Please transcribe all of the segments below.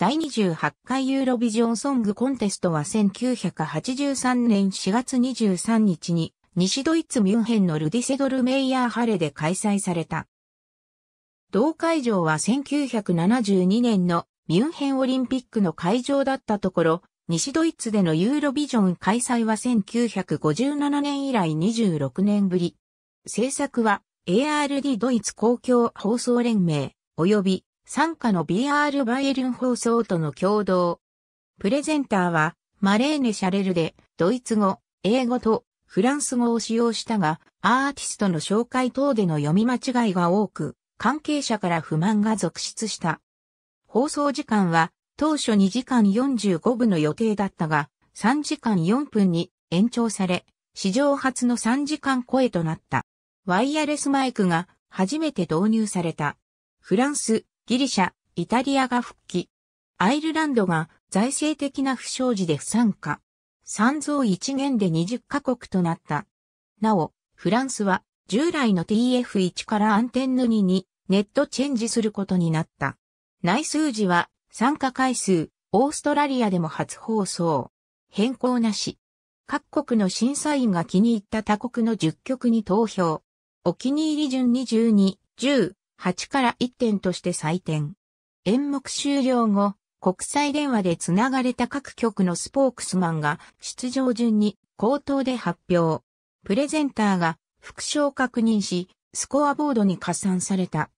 第28回ユーロビジョンソングコンテストは1983年4月23日に西ドイツミュンヘンのルディセドルメイヤーハレで開催された。同会場は1972年のミュンヘンオリンピックの会場だったところ、西ドイツでのユーロビジョン開催は1957年以来26年ぶり。制作は ARD ドイツ公共放送連盟及び参加の BR バイエルン放送との共同。プレゼンターはマレーネ・シャレルでドイツ語、英語とフランス語を使用したが、アーティストの紹介等での読み間違いが多く、関係者から不満が続出した。放送時間は当初2時間45分の予定だったが、3時間4分に延長され、史上初の3時間超えとなった。ワイヤレスマイクが初めて導入された。フランス、ギリシャ、イタリアが復帰。アイルランドが財政的な不祥事で不参加。三増一元で20カ国となった。なお、フランスは従来の TF1 からアンテンヌ2にネットチェンジすることになった。内数字は参加回数、オーストラリアでも初放送。変更なし。各国の審査員が気に入った他国の10曲に投票。お気に入り順に12、10、8から1点として採点。演目終了後、国際電話でつながれた各局のスポークスマンが出場順に口頭で発表。プレゼンターが副賞確認し、スコアボードに加算された。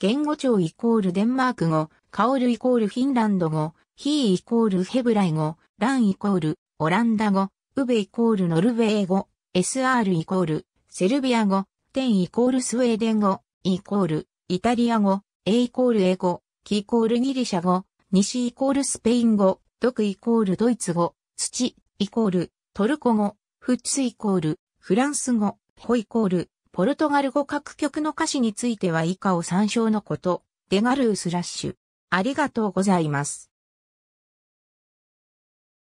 言語帳イコールデンマーク語、カオルイコールフィンランド語、ヒーイコールヘブライ語、ランイコールオランダ語、ウベイコールノルウェー語、SR イコールセルビア語、テンイコールスウェーデン語、イコール、イタリア語、A イコール英語、キイコールギリシャ語、西イコールスペイン語、クイコールドイツ語、土イコールトルコ語、フッツイコールフランス語、ホイコールポルトガル語各曲の歌詞については以下を参照のこと、デガルースラッシュ。ありがとうございます。